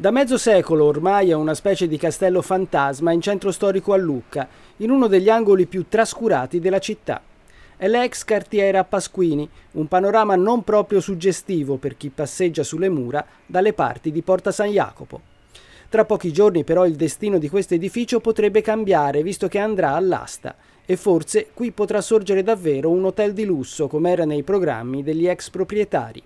Da mezzo secolo ormai è una specie di castello fantasma in centro storico a Lucca, in uno degli angoli più trascurati della città. È l'ex cartiera Pasquini, un panorama non proprio suggestivo per chi passeggia sulle mura dalle parti di Porta San Jacopo. Tra pochi giorni però il destino di questo edificio potrebbe cambiare visto che andrà all'asta e forse qui potrà sorgere davvero un hotel di lusso come era nei programmi degli ex proprietari.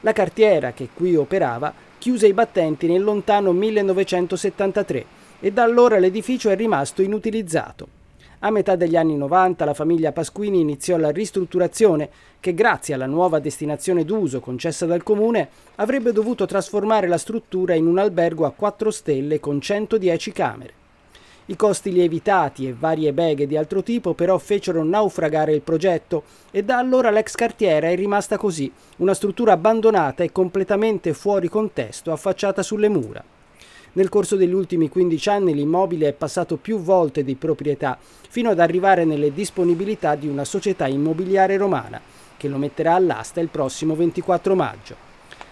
La cartiera che qui operava chiuse i battenti nel lontano 1973 e da allora l'edificio è rimasto inutilizzato. A metà degli anni 90 la famiglia Pasquini iniziò la ristrutturazione che grazie alla nuova destinazione d'uso concessa dal comune avrebbe dovuto trasformare la struttura in un albergo a 4 stelle con 110 camere. I costi lievitati e varie beghe di altro tipo però fecero naufragare il progetto e da allora l'ex cartiera è rimasta così, una struttura abbandonata e completamente fuori contesto affacciata sulle mura. Nel corso degli ultimi 15 anni l'immobile è passato più volte di proprietà, fino ad arrivare nelle disponibilità di una società immobiliare romana, che lo metterà all'asta il prossimo 24 maggio.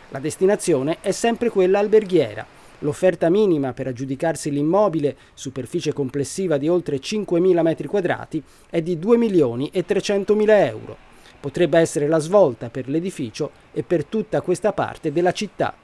La destinazione è sempre quella alberghiera, L'offerta minima per aggiudicarsi l'immobile, superficie complessiva di oltre 5.000 m2, è di 2 milioni e 300.000 euro. Potrebbe essere la svolta per l'edificio e per tutta questa parte della città.